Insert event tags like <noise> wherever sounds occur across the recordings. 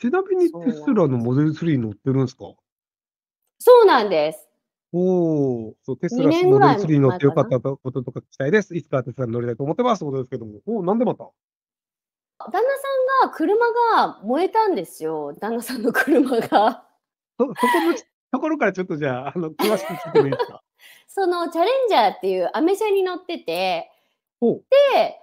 ちなみにテスラのモデル3乗ってるんですかそうなんです。おお、そう、テスラのモデル3に乗ってよかったこととか期待です。いつかテスラに乗りたいと思ってます。ことですけども。おなんでまた旦那さんが車が燃えたんですよ。旦那さんの車が。そ、そこの <laughs> ところからちょっとじゃあ、あの、詳しく聞いてもいいですか <laughs> そのチャレンジャーっていうアメ車に乗ってて、で、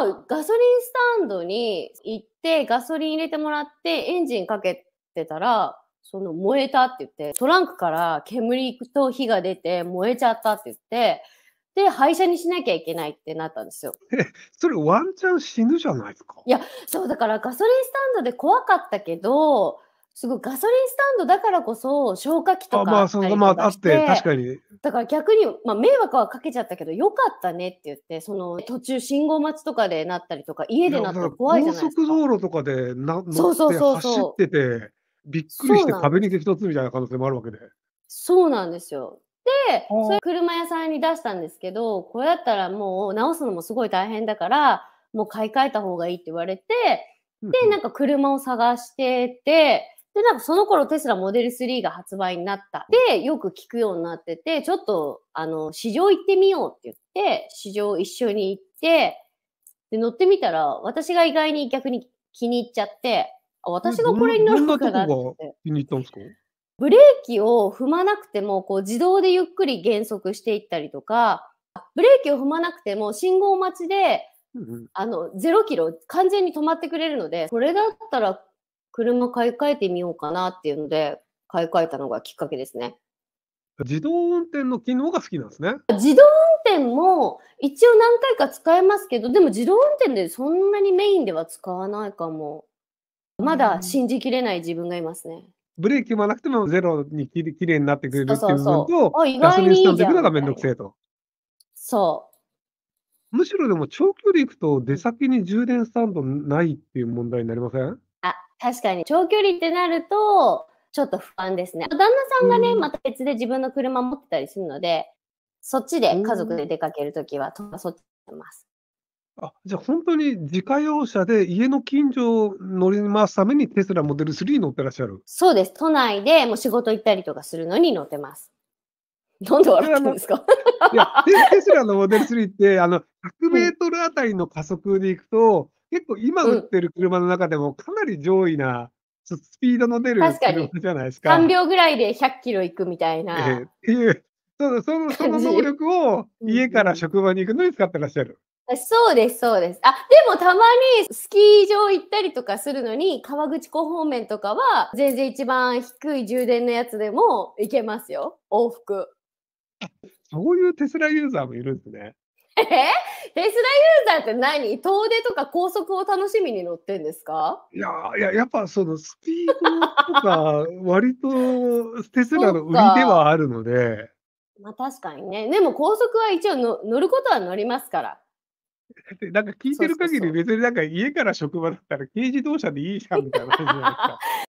まあ、ガソリンスタンドに行って、ガソリン入れてもらって、エンジンかけてたら、その燃えたって言って、トランクから煙と火が出て燃えちゃったって言って、で、廃車にしなきゃいけないってなったんですよ。え、それワンチャン死ぬじゃないですかいや、そう、だからガソリンスタンドで怖かったけど、すごいガソリンスタンドだからこそ消火器とかあったりとかして、まあ、そのまああって確かにだから逆に、まあ、迷惑はかけちゃったけど、よかったねって言って、その途中信号待ちとかでなったりとか、家でなったら怖いじゃないですか。高速道路とかでなそうそうそう走ってて、びっくりして壁に激突みたいな可能性もあるわけで。そうなんですよ。で、それ車屋さんに出したんですけど、これだったらもう直すのもすごい大変だから、もう買い替えた方がいいって言われて、で、なんか車を探してて、で、なんかその頃テスラモデル3が発売になった。で、よく聞くようになってて、ちょっと、あの、市場行ってみようって言って、市場一緒に行って、で、乗ってみたら、私が意外に逆に気に入っちゃって、あ私がこれに乗るのかなって。気に入ったんですかブレーキを踏まなくても、こう自動でゆっくり減速していったりとか、ブレーキを踏まなくても信号待ちで、うんあの、0キロ完全に止まってくれるので、これだったら車買い替えてみようかなっていうので、買い替えたのがきっかけですね。自動運転の機能が好きなんですね。自動運転も一応何回か使えますけど、でも自動運転でそんなにメインでは使わないかも。まだ信じきれない自分がいますね。ブレーキもなくてもゼロにききれいになってくれるっていうのと、ガソリンスタンドくのがめんどくせえと。そう。むしろでも長距離行くと出先に充電スタンドないっていう問題になりません確かに、長距離ってなると、ちょっと不安ですね。旦那さんがね、うん、また別で自分の車持ってたりするので、そっちで家族で出かけるときは、うん、そっちでます。あじゃあ本当に自家用車で家の近所を乗り回すためにテスラモデル3に乗ってらっしゃるそうです。都内でもう仕事行ったりとかするのに乗ってます。なんで笑ってるんですかいやテスラのモデル3ってあの100 <laughs> メートルあたりの加速でいくと、うん結構今売ってる車の中でもかなり上位な、スピードの出る車じゃないですか。か3秒ぐらいで100キロ行くみたいな。えー、っていうそ、の、その能力を家から職場に行くのに使ってらっしゃる。そうです、そうです。あ、でもたまにスキー場行ったりとかするのに、川口湖方面とかは、全然一番低い充電のやつでも行けますよ、往復。そういうテスラユーザーもいるんですね。えテスラユーザーって何遠出とか高速を楽しみに乗ってんですかいやいややっぱそのスピードとか割とテスラの売りではあるのでまあ確かにねでも高速は一応の乗ることは乗りますからなんか聞いてる限り別になんか家から職場だったら軽自動車でいいじゃんみたいな感じじゃないですか。